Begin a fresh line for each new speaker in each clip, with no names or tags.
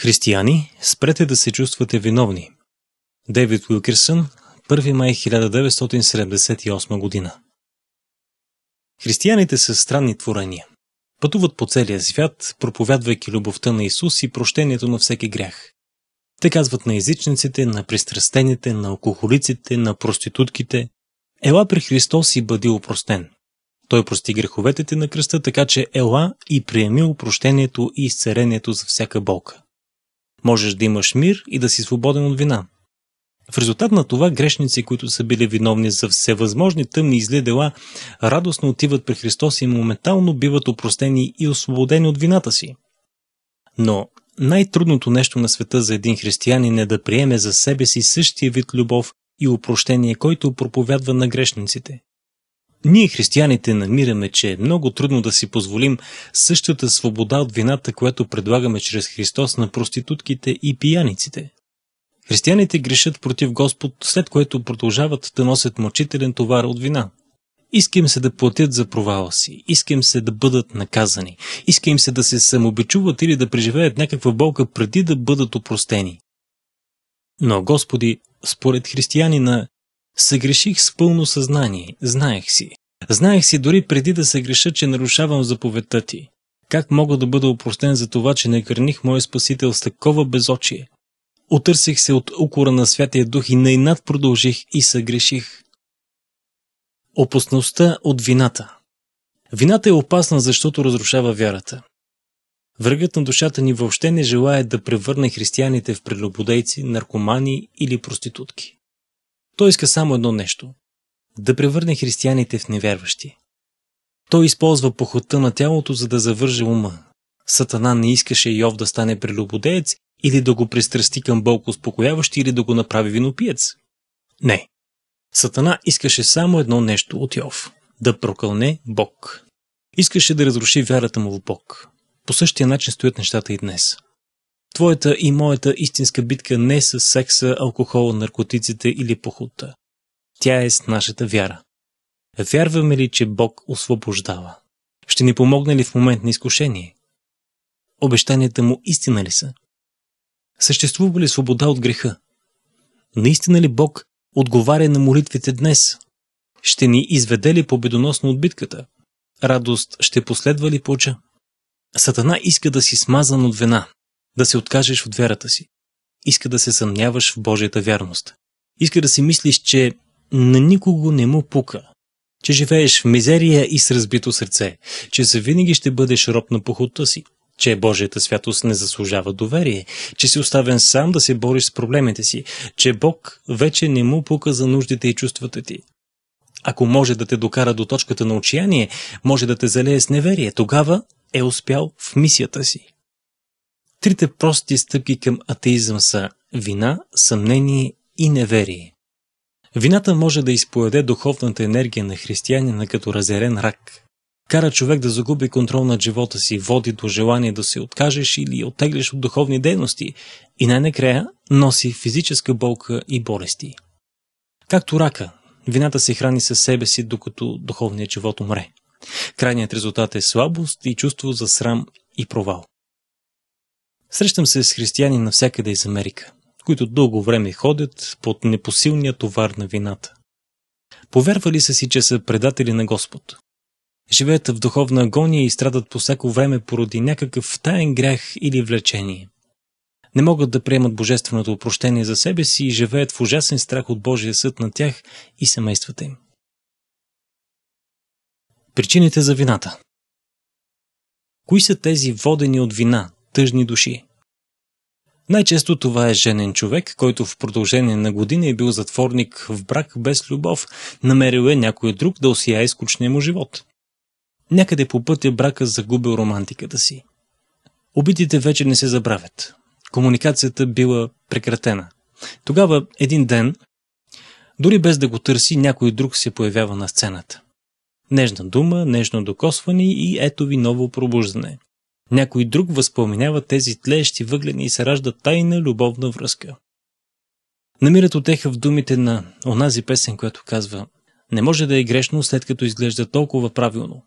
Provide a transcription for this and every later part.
Християни, спрете да се чувствате виновни. Дейвид Уилкерсън, 1 май 1978 година Християните са странни творения. Пътуват по целия свят, проповядвайки любовта на Исус и прощението на всеки грях. Те казват на езичниците, на пристрастените, на алкохолиците, на проститутките «Ела при Христос и бъди опростен». Той прости греховете ти на кръста, така че ела и приеми опрощението и изцерението за всяка болка. Можеш да имаш мир и да си свободен от вина. В резултат на това грешници, които са били виновни за всевъзможни тъмни и зли дела, радостно отиват при Христос и моментално биват опростени и освободени от вината си. Но най-трудното нещо на света за един християнин е да приеме за себе си същия вид любов и опрощение, който проповядва на грешниците. Ние, християните, намираме, че е много трудно да си позволим същата свобода от вината, която предлагаме чрез Христос на проститутките и пияниците. Християните грешат против Господ, след което продължават да носят мъчителен товар от вина. Искам се да платят за провала си, искам се да бъдат наказани, искам се да се самобичуват или да преживеят някаква болка преди да бъдат опростени. Но, Господи, според християнина, Съгреших с пълно съзнание, знаех си. Знаех си дори преди да се греша, че нарушавам заповедта ти. Как мога да бъда опростен за това, че не гърних моя спасител с такова безочие? Отърсих се от укора на Святия Дух и най-над продължих и съгреших. Опасността от вината Вината е опасна, защото разрушава вярата. Врагът на душата ни въобще не желая да превърне християните в прелюбодейци, наркомани или проститутки. Той иска само едно нещо – да превърне християните в невярващи. Той използва похота на тялото, за да завърже ума. Сатана не искаше Йов да стане прелюбодеец или да го пристрасти към Бог успокояващи или да го направи винопиец. Не. Сатана искаше само едно нещо от Йов – да прокълне Бог. Искаше да разруши вярата му в Бог. По същия начин стоят нещата и днес – Твоята и моята истинска битка не е с секса, алкохола, наркотиците или похота. Тя е с нашата вяра. Вярваме ли, че Бог освобождава? Ще ни помогне ли в момент на изкушение? Обещанията му истина ли са? Съществува ли свобода от греха? Наистина ли Бог отговаря на молитвите днес? Ще ни изведе ли победоносно от битката? Радост ще последва ли плача? Сатана иска да си смазан от вина, да се откажеш от вярата си. Иска да се съмняваш в Божията вярност. Иска да си мислиш, че на никого не му пука, че живееш в мизерия и с разбито сърце, че завинаги ще бъдеш роб на похота си, че Божията святост не заслужава доверие, че си оставен сам да се бориш с проблемите си, че Бог вече не му пука за нуждите и чувствата ти. Ако може да те докара до точката на отчаяние, може да те залее с неверие, тогава е успял в мисията си. Трите прости стъпки към атеизъм са вина, съмнение и неверие. Вината може да изпоеде духовната енергия на християнина като разярен рак. Кара човек да загуби контрол над живота си, води до желание да се откажеш или оттеглиш от духовни дейности и най-накрая носи физическа болка и болести. Както рака, вината се храни със себе си, докато духовният живот умре. Крайният резултат е слабост и чувство за срам и провал. Срещам се с християни навсякъде из Америка, които дълго време ходят под непосилния товар на вината. Повярвали са си, че са предатели на Господ. Живеят в духовна агония и страдат по всяко време поради някакъв таен грях или влечение. Не могат да приемат божественото опрощение за себе си и живеят в ужасен страх от Божия съд на тях и семействата им. Причините за вината Кои са тези водени от вина, тъжни души. Най-често това е женен човек, който в продължение на години е бил затворник в брак без любов, намерил е някой друг да осия изкучния му живот. Някъде по пътя брака загубил романтиката си. Обидите вече не се забравят. Комуникацията била прекратена. Тогава един ден, дори без да го търси, някой друг се появява на сцената. Нежна дума, нежно докосване и ето ви ново пробуждане. Някой друг възпламенява тези тлеещи въглени и се ражда тайна любовна връзка. Намират отеха в думите на онази песен, която казва «Не може да е грешно, след като изглежда толкова правилно».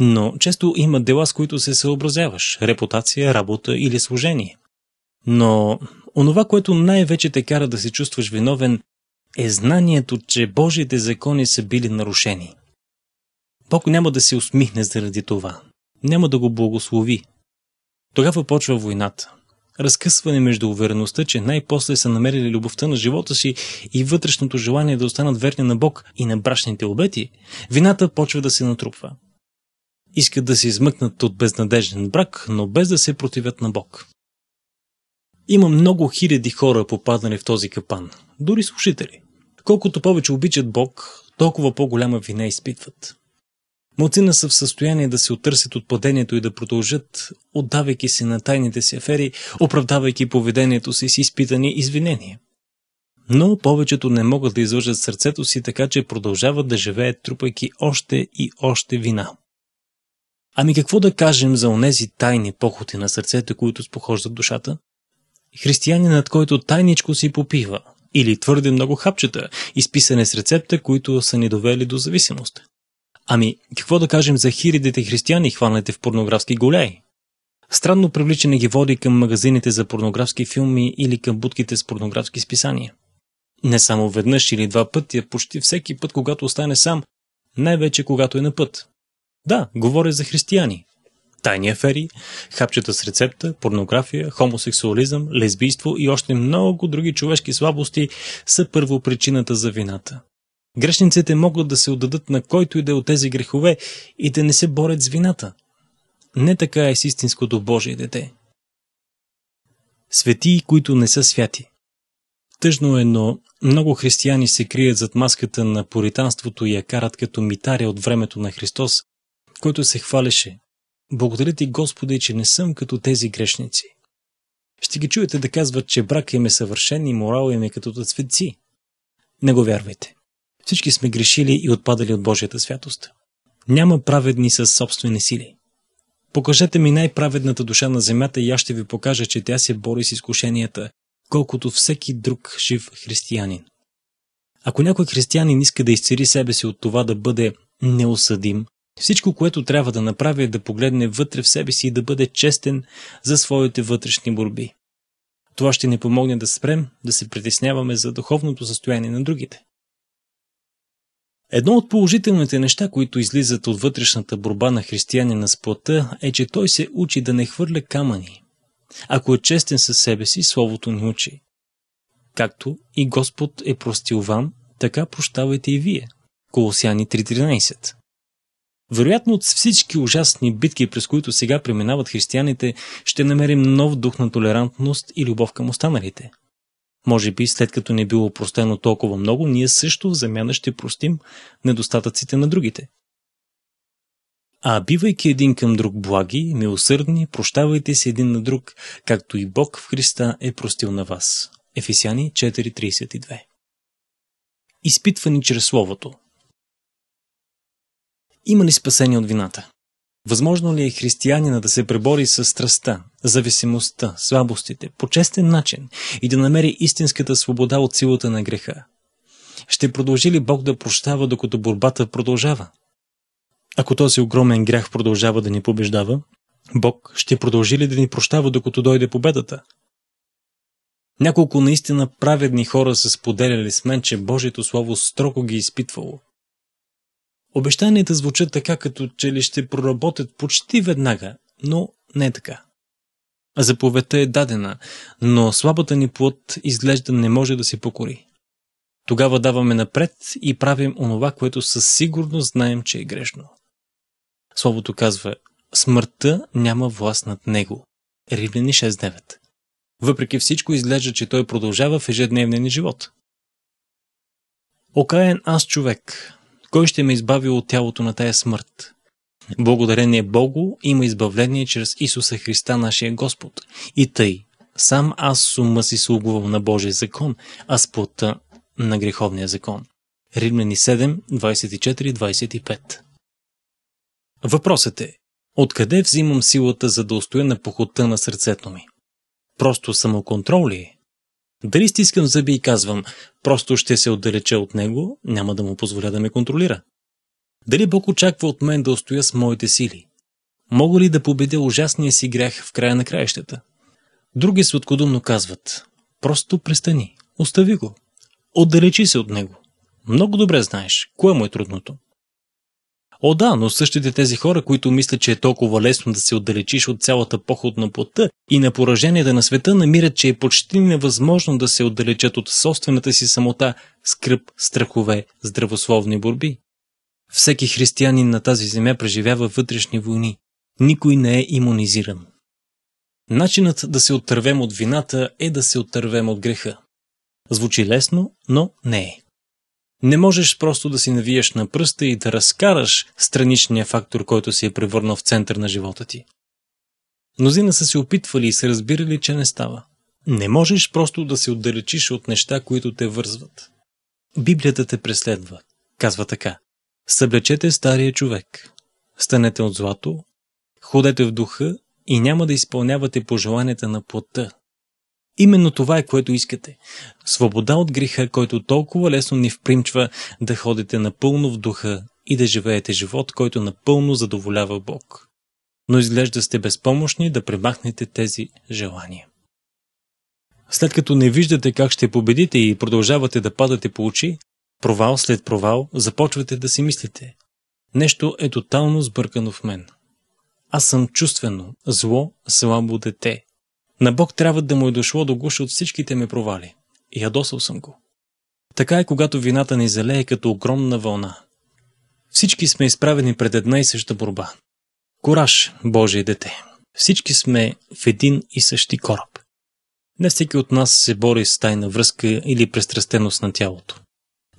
Но често има дела, с които се съобразяваш – репутация, работа или служение. Но онова, което най-вече те кара да се чувстваш виновен, е знанието, че Божиите закони са били нарушени. Бог няма да се усмихне заради това, няма да го благослови. Тогава почва войната. Разкъсване между увереността, че най-после са намерили любовта на живота си и вътрешното желание да останат верни на Бог и на брашните обети, вината почва да се натрупва. Искат да се измъкнат от безнадежден брак, но без да се противят на Бог. Има много хиляди хора попаднали в този капан, дори слушатели. Колкото повече обичат Бог, толкова по-голяма вина изпитват. Малцина са в състояние да се оттърсят от падението и да продължат, отдавайки се на тайните си афери, оправдавайки поведението си с изпитани извинения. Но повечето не могат да излъжат сърцето си, така че продължават да живеят, трупайки още и още вина. Ами какво да кажем за онези тайни похоти на сърцето, които спохождат душата? Християнинът, който тайничко си попива, или твърде много хапчета, изписане с рецепта, които са ни довели до зависимост. Ами, какво да кажем за хилядите християни, хванати в порнографски голей? Странно привличане ги води към магазините за порнографски филми или към будките с порнографски списания. Не само веднъж или два пъти, а почти всеки път, когато остане сам, най-вече когато е на път. Да, говоря за християни. Тайни афери, хапчета с рецепта, порнография, хомосексуализъм, лесбийство и още много други човешки слабости са първо причината за вината. Грешниците могат да се отдадат на който и да е от тези грехове и да не се борят с вината. Не така е с истинското Божие дете. Свети, които не са святи. Тъжно е, но много християни се крият зад маската на поританството и я карат като митаря от времето на Христос, който се хвалеше. Благодаря ти, Господи, че не съм като тези грешници. Ще ги чуете да казват, че брак им е съвършен и морал им е като цветци. Не го вярвайте. Всички сме грешили и отпадали от Божията святост. Няма праведни със собствени сили. Покажете ми най-праведната душа на земята и аз ще ви покажа, че тя се бори с изкушенията, колкото всеки друг жив християнин. Ако някой християнин иска да изцери себе си от това да бъде неосъдим, всичко, което трябва да направи е да погледне вътре в себе си и да бъде честен за своите вътрешни борби. Това ще ни помогне да спрем да се притесняваме за духовното състояние на другите. Едно от положителните неща, които излизат от вътрешната борба на християнина с плътта, е, че той се учи да не хвърля камъни. Ако е честен със себе си, Словото ни учи. Както и Господ е простил вам, така прощавайте и вие. Колосяни 3.13 Вероятно от всички ужасни битки, през които сега преминават християните, ще намерим нов дух на толерантност и любов към останалите – може би, след като не е било простено толкова много, ние също в замяна ще простим недостатъците на другите. А бивайки един към друг благи, милосърдни, прощавайте се един на друг, както и Бог в Христа е простил на вас. Ефесяни 4.32 Изпитвани чрез Словото Има ли спасение от вината? Възможно ли е християнина да се пребори с страста, зависимостта, слабостите, по честен начин и да намери истинската свобода от силата на греха? Ще продължи ли Бог да прощава, докато борбата продължава? Ако този огромен грях продължава да ни побеждава, Бог ще продължи ли да ни прощава, докато дойде победата? Няколко наистина праведни хора са споделяли с мен, че Божието Слово строго ги е изпитвало – Обещанията звучат така, като че ли ще проработят почти веднага, но не е така. Заповедта е дадена, но слабата ни плод изглежда не може да се покори. Тогава даваме напред и правим онова, което със сигурност знаем, че е грешно. Словото казва, смъртта няма власт над него. Римляни 6.9 Въпреки всичко изглежда, че той продължава в ежедневния ни живот. Окаян аз човек, кой ще ме избави от тялото на тая смърт? Благодарение Богу има избавление чрез Исуса Христа, нашия Господ. И тъй, сам аз с ума си слугувам на Божия закон, а с плътта на греховния закон. Римляни 7, 24-25 Въпросът е, откъде взимам силата за да устоя на похота на сърцето ми? Просто самоконтрол ли е? Дали стискам зъби и казвам, просто ще се отдалеча от него, няма да му позволя да ме контролира? Дали Бог очаква от мен да устоя с моите сили? Мога ли да победя ужасния си грях в края на краищата? Други сладкодумно казват, просто престани, остави го, отдалечи се от него. Много добре знаеш, кое му е трудното. О да, но същите тези хора, които мислят, че е толкова лесно да се отдалечиш от цялата поход на плътта и на пораженията на света, намират, че е почти невъзможно да се отдалечат от собствената си самота, скръп, страхове, здравословни борби. Всеки християнин на тази земя преживява вътрешни войни. Никой не е иммунизиран. Начинът да се оттървем от вината е да се оттървем от греха. Звучи лесно, но не е. Не можеш просто да си навиеш на пръста и да разкараш страничния фактор, който си е превърнал в център на живота ти. Мнозина са се опитвали и са разбирали, че не става. Не можеш просто да се отдалечиш от неща, които те вързват. Библията те преследва. Казва така. Съблечете стария човек. Станете от злато, ходете в духа и няма да изпълнявате пожеланията на плътта, Именно това е което искате. Свобода от греха, който толкова лесно ни впримчва да ходите напълно в духа и да живеете живот, който напълно задоволява Бог. Но изглежда сте безпомощни да премахнете тези желания. След като не виждате как ще победите и продължавате да падате по очи, провал след провал започвате да си мислите. Нещо е тотално сбъркано в мен. Аз съм чувствено, зло, слабо дете – на Бог трябва да му е дошло до гуша от всичките ме провали. И ядосал съм го. Така е, когато вината ни залее като огромна вълна. Всички сме изправени пред една и съща борба. Кораж, Божие дете! Всички сме в един и същи кораб. Не всеки от нас се бори с тайна връзка или престрастеност на тялото.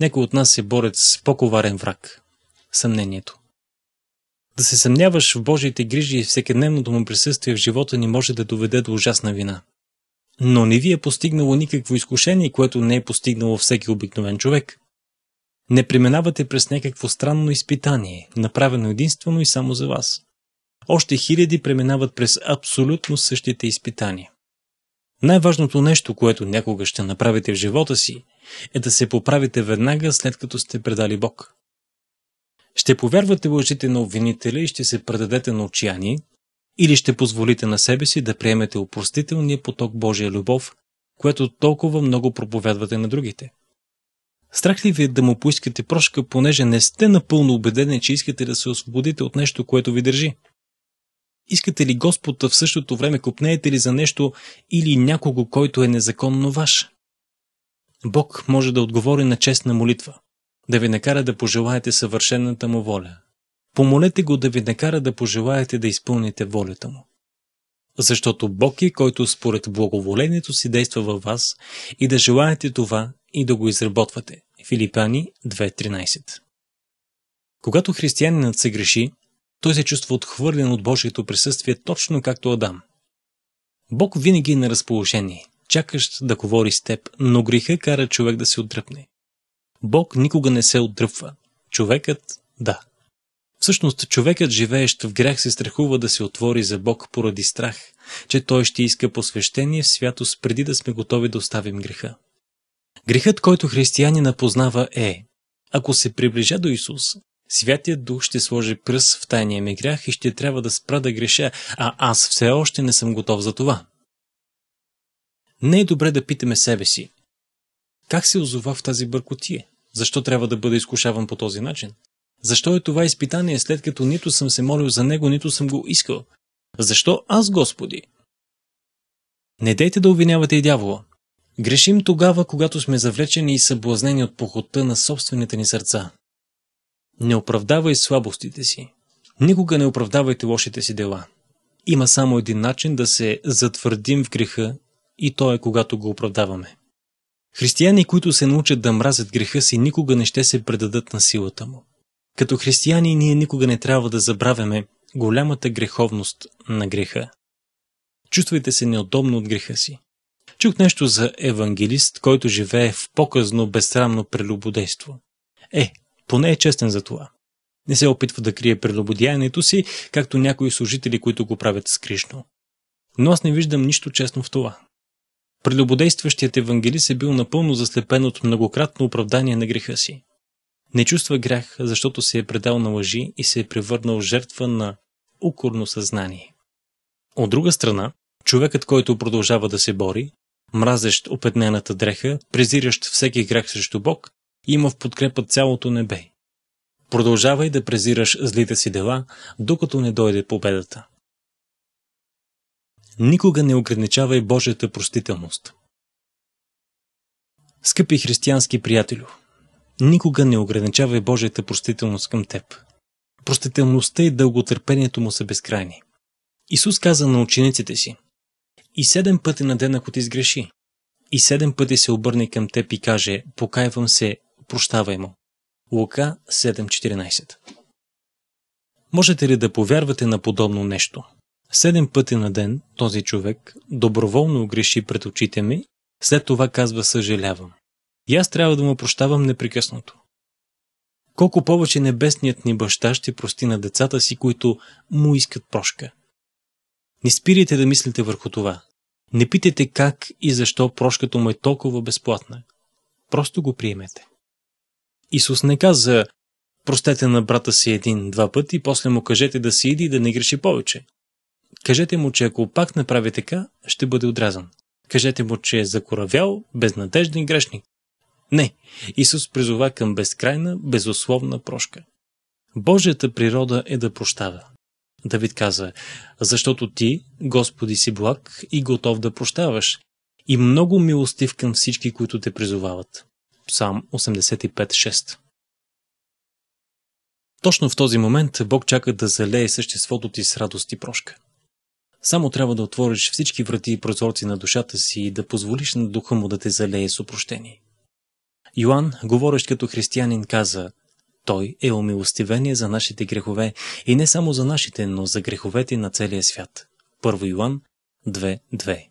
Некои от нас се борят с по-коварен враг – съмнението. Да се съмняваш в Божиите грижи и всекидневното му присъствие в живота ни може да доведе до ужасна вина. Но не ви е постигнало никакво изкушение, което не е постигнало всеки обикновен човек. Не преминавате през някакво странно изпитание, направено единствено и само за вас. Още хиляди преминават през абсолютно същите изпитания. Най-важното нещо, което някога ще направите в живота си, е да се поправите веднага след като сте предали Бог. Ще повярвате лъжите на обвинителя и ще се предадете на отчаяние, или ще позволите на себе си да приемете опростителния поток Божия любов, което толкова много проповядвате на другите? Страх ли ви е да му поискате прошка, понеже не сте напълно убедени, че искате да се освободите от нещо, което ви държи? Искате ли Господ в същото време купнеете ли за нещо или някого, който е незаконно ваш? Бог може да отговори на честна молитва да ви накара да пожелаете съвършената му воля. Помолете го да ви накара да пожелаете да изпълните волята му. Защото Бог е, който според благоволението си действа във вас и да желаете това и да го изработвате. Филипани 2.13 Когато християнинът се греши, той се чувства отхвърлен от Божието присъствие точно както Адам. Бог винаги е на разположение, чакащ да говори с теб, но греха кара човек да се отдръпне. Бог никога не се отдръпва. Човекът – да. Всъщност, човекът, живеещ в грях, се страхува да се отвори за Бог поради страх, че той ще иска посвещение в святост преди да сме готови да оставим греха. Грехът, който християнина познава е Ако се приближа до Исус, Святият Дух ще сложи пръст в тайния ми грях и ще трябва да спра да греша, а аз все още не съм готов за това. Не е добре да питаме себе си, как се озова в тази бъркотия? Защо трябва да бъда изкушаван по този начин? Защо е това изпитание, след като нито съм се молил за него, нито съм го искал? Защо аз, Господи? Не дейте да обвинявате и дявола. Грешим тогава, когато сме завлечени и съблазнени от похота на собствените ни сърца. Не оправдавай слабостите си. Никога не оправдавайте лошите си дела. Има само един начин да се затвърдим в греха и то е когато го оправдаваме. Християни, които се научат да мразят греха си, никога не ще се предадат на силата му. Като християни ние никога не трябва да забравяме голямата греховност на греха. Чувствайте се неудобно от греха си. Чух нещо за евангелист, който живее в показно безсрамно прелюбодейство. Е, поне е честен за това. Не се опитва да крие прелюбодянието си, както някои служители, които го правят скришно. Но аз не виждам нищо честно в това. Прелюбодействащият евангелист е бил напълно заслепен от многократно оправдание на греха си. Не чувства грях, защото се е предал на лъжи и се е превърнал жертва на укорно съзнание. От друга страна, човекът, който продължава да се бори, мразещ опетнената дреха, презиращ всеки грях срещу Бог, има в подкрепа цялото небе. Продължавай да презираш злите си дела, докато не дойде победата никога не ограничавай Божията простителност. Скъпи християнски приятелю, никога не ограничавай Божията простителност към теб. Простителността и дълготърпението му са безкрайни. Исус каза на учениците си, и седем пъти на ден, ако ти сгреши, и седем пъти се обърне към теб и каже, покайвам се, прощавай му. Лука 7.14 Можете ли да повярвате на подобно нещо? Седем пъти на ден този човек доброволно греши пред очите ми, след това казва съжалявам. И аз трябва да му прощавам непрекъснато. Колко повече небесният ни баща ще прости на децата си, които му искат прошка. Не спирайте да мислите върху това. Не питайте как и защо прошката му е толкова безплатна. Просто го приемете. Исус не каза, простете на брата си един-два пъти, после му кажете да си иди и да не греши повече. Кажете му, че ако пак направи така, ще бъде отрязан. Кажете му, че е закоравял, безнадежден грешник. Не, Исус призова към безкрайна, безусловна прошка. Божията природа е да прощава. Давид казва, защото ти, Господи, си благ и готов да прощаваш и много милостив към всички, които те призовават. Псалм 85.6 Точно в този момент Бог чака да залее съществото ти с радост и прошка. Само трябва да отвориш всички врати и прозорци на душата си и да позволиш на духа му да те залее с опрощение. Йоанн, говорещ като християнин, каза Той е умилостивение за нашите грехове и не само за нашите, но за греховете на целия свят. 1 Йоанн 2.2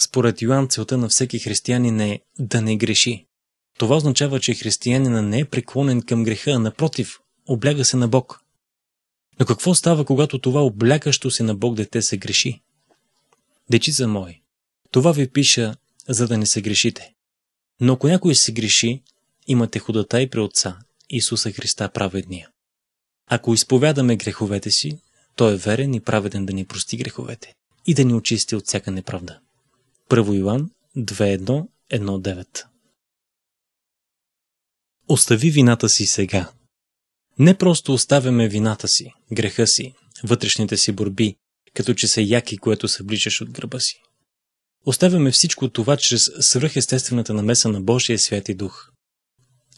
Според Йоанн целта на всеки християнин е да не греши. Това означава, че християнина не е преклонен към греха, а напротив, обляга се на Бог – но какво става, когато това облякащо се на Бог дете се греши? Дечица мои, това ви пиша, за да не се грешите. Но ако някой се греши, имате худата и при Отца, Исуса Христа праведния. Ако изповядаме греховете си, Той е верен и праведен да ни прости греховете и да ни очисти от всяка неправда. 1 Йоан 2.1.1.9 Остави вината си сега, не просто оставяме вината си, греха си, вътрешните си борби, като че са яки, което събличаш от гръба си. Оставяме всичко това чрез свръхестествената намеса на Божия Святи Дух.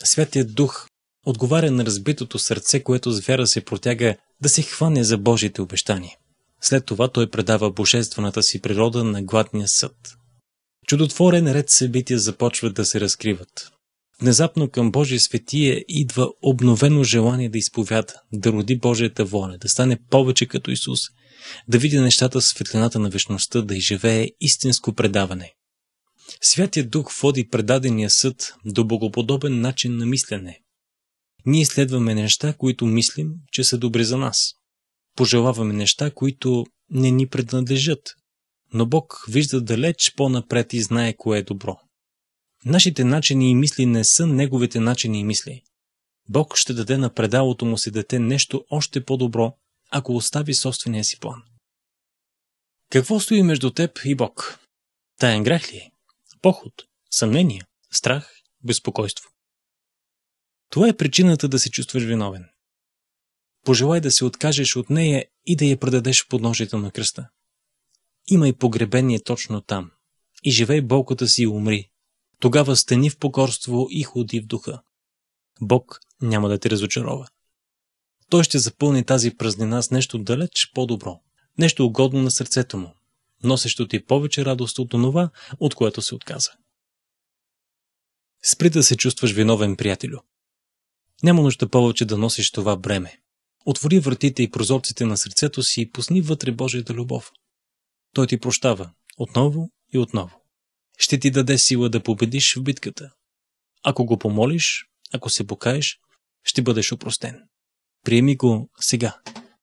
Святият Дух отговаря на разбитото сърце, което с вяра се протяга да се хване за Божите обещания. След това той предава божествената си природа на гладния съд. Чудотворен ред събития започват да се разкриват. Внезапно към Божия светие идва обновено желание да изповяда, да роди Божията воля, да стане повече като Исус, да види нещата в светлината на вечността, да изживее истинско предаване. Святия Дух води предадения съд до богоподобен начин на мислене. Ние следваме неща, които мислим, че са добри за нас. Пожелаваме неща, които не ни принадлежат. Но Бог вижда далеч по-напред и знае кое е добро. Нашите начини и мисли не са неговите начини и мисли. Бог ще даде на предалото му си дете нещо още по-добро, ако остави собствения си план. Какво стои между теб и Бог? Таен грех ли е? Поход, съмнение, страх, безпокойство. Това е причината да се чувстваш виновен. Пожелай да се откажеш от нея и да я предадеш в подножието на кръста. Имай погребение точно там и живей болката си и умри, тогава стани в покорство и ходи в духа. Бог няма да те разочарова. Той ще запълни тази празнина с нещо далеч по-добро, нещо угодно на сърцето му, носещо ти повече радост от онова, от което се отказа. Спри да се чувстваш виновен, приятелю. Няма нужда повече да носиш това бреме. Отвори вратите и прозорците на сърцето си и пусни вътре Божията любов. Той ти прощава отново и отново ще ти даде сила да победиш в битката. Ако го помолиш, ако се покаеш, ще бъдеш опростен. Приеми го сега.